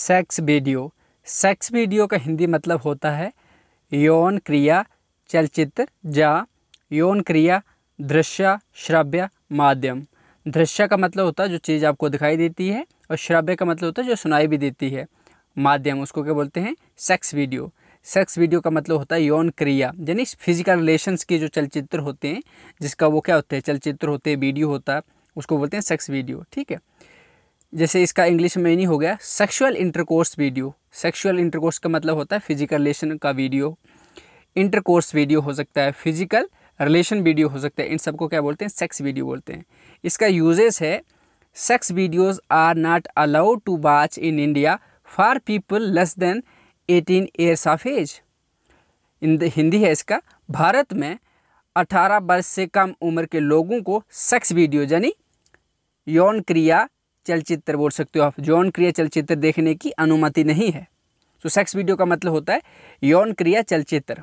sex video sex video का हिंदी मतलब होता है यौन क्रिया चलचित्र या यौन क्रिया दृश्य श्रव्य माध्यम दृश्य का मतलब होता है जो चीज़ आपको दिखाई देती है और श्रव्य का मतलब होता है जो सुनाई भी देती है माध्यम उसको क्या बोलते हैं सेक्स वीडियो सेक्स वीडियो का मतलब होता है यौन क्रिया यानी फिजिकल रिलेशंस के जो चलचित्र होते हैं जिसका वो क्या होते हैं चलचित्र होते हैं वीडियो होता है उसको बोलते हैं सेक्स वीडियो ठीक है जैसे इसका इंग्लिश में नहीं हो गया sexual intercourse video sexual intercourse का मतलब होता है फिजिकल रिलेशन का वीडियो इंटरकोर्स वीडियो हो सकता है फिजिकल रिलेशन वीडियो हो सकता है इन सबको क्या बोलते हैं सेक्स वीडियो बोलते हैं इसका यूजेस है sex videos are not allowed to watch in India for people less than eighteen years of age Hindi है इसका भारत में 18 वर्ष से कम उम्र के लोगों को सेक्स वीडियो यानी यौन क्रिया चलचित्र बोल सकते हो आप यौन क्रिया चलचित्र देखने की अनुमति नहीं है तो सेक्स वीडियो का मतलब होता है यौन क्रिया चलचित्र